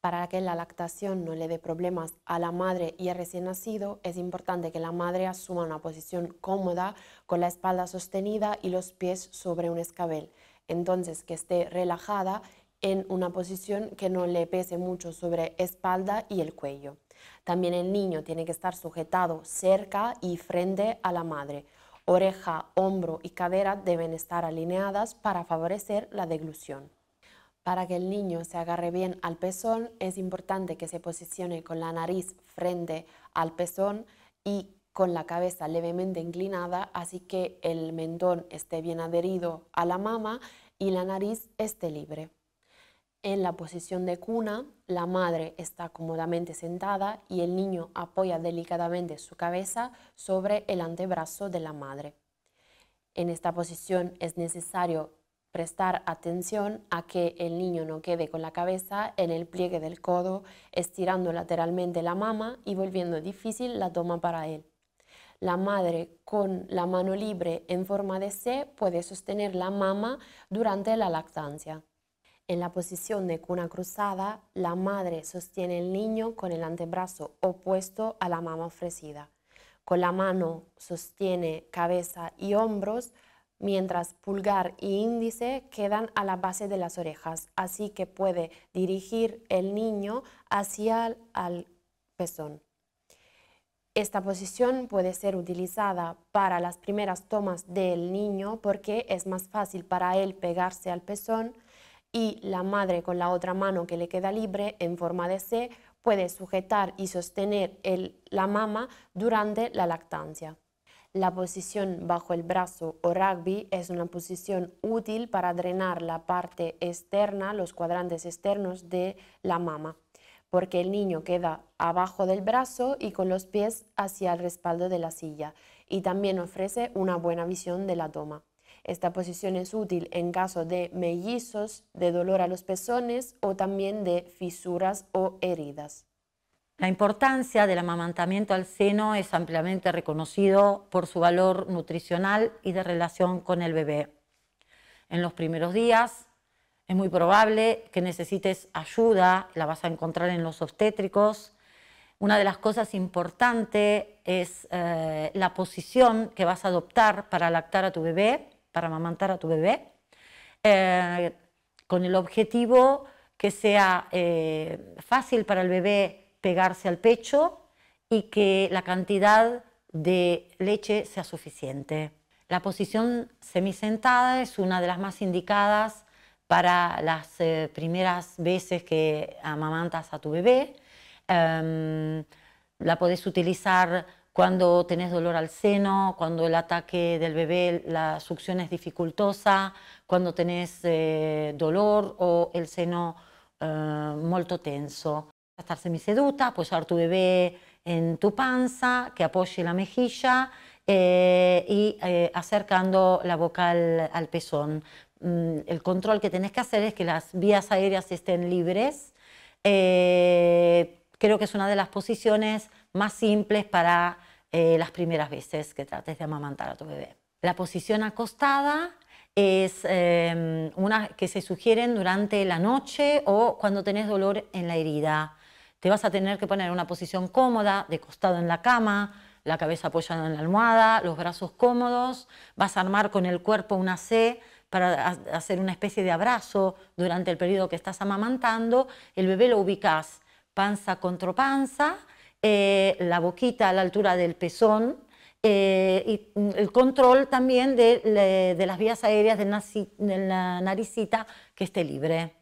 para que la lactación no le dé problemas a la madre y al recién nacido, es importante que la madre asuma una posición cómoda con la espalda sostenida y los pies sobre un escabel. Entonces, que esté relajada en una posición que no le pese mucho sobre espalda y el cuello. También el niño tiene que estar sujetado cerca y frente a la madre. Oreja, hombro y cadera deben estar alineadas para favorecer la deglución. Para que el niño se agarre bien al pezón es importante que se posicione con la nariz frente al pezón y con la cabeza levemente inclinada, así que el mentón esté bien adherido a la mama y la nariz esté libre. En la posición de cuna, la madre está cómodamente sentada y el niño apoya delicadamente su cabeza sobre el antebrazo de la madre. En esta posición es necesario prestar atención a que el niño no quede con la cabeza en el pliegue del codo, estirando lateralmente la mama y volviendo difícil la toma para él. La madre con la mano libre en forma de C puede sostener la mama durante la lactancia. En la posición de cuna cruzada, la madre sostiene el niño con el antebrazo opuesto a la mama ofrecida. Con la mano sostiene cabeza y hombros, mientras pulgar e índice quedan a la base de las orejas, así que puede dirigir el niño hacia el pezón. Esta posición puede ser utilizada para las primeras tomas del niño porque es más fácil para él pegarse al pezón y la madre con la otra mano que le queda libre en forma de C puede sujetar y sostener la mama durante la lactancia. La posición bajo el brazo o rugby es una posición útil para drenar la parte externa, los cuadrantes externos de la mama, porque el niño queda abajo del brazo y con los pies hacia el respaldo de la silla y también ofrece una buena visión de la toma. Esta posición es útil en caso de mellizos, de dolor a los pezones o también de fisuras o heridas. La importancia del amamantamiento al seno es ampliamente reconocido por su valor nutricional y de relación con el bebé. En los primeros días es muy probable que necesites ayuda, la vas a encontrar en los obstétricos. Una de las cosas importantes es eh, la posición que vas a adoptar para lactar a tu bebé, para amamantar a tu bebé, eh, con el objetivo que sea eh, fácil para el bebé pegarse al pecho y que la cantidad de leche sea suficiente. La posición semisentada es una de las más indicadas para las eh, primeras veces que amamantas a tu bebé. Em, la podés utilizar cuando tenés dolor al seno, cuando el ataque del bebé, la succión es dificultosa, cuando tenés eh, dolor o el seno muy eh, molto tenso estar semiseduta, apoyar tu bebé en tu panza, que apoye la mejilla eh, y eh, acercando la boca al pezón. Mm, el control que tenés que hacer es que las vías aéreas estén libres. Eh, creo que es una de las posiciones más simples para las primeras veces que trates de amamantar a tu bebé. La posición acostada es em, una que se sugieren durante la noche o cuando tenés dolor en la herida te vas a tener que poner en una posición cómoda, de costado en la cama, la cabeza apoyada en la almohada, los brazos cómodos, vas a armar con el cuerpo una C para hacer una especie de abrazo durante el periodo que estás amamantando, el bebé lo ubicas panza contra panza, eh, la boquita a la altura del pezón eh, y el control también de, de, las vías aéreas de la naricita que esté libre.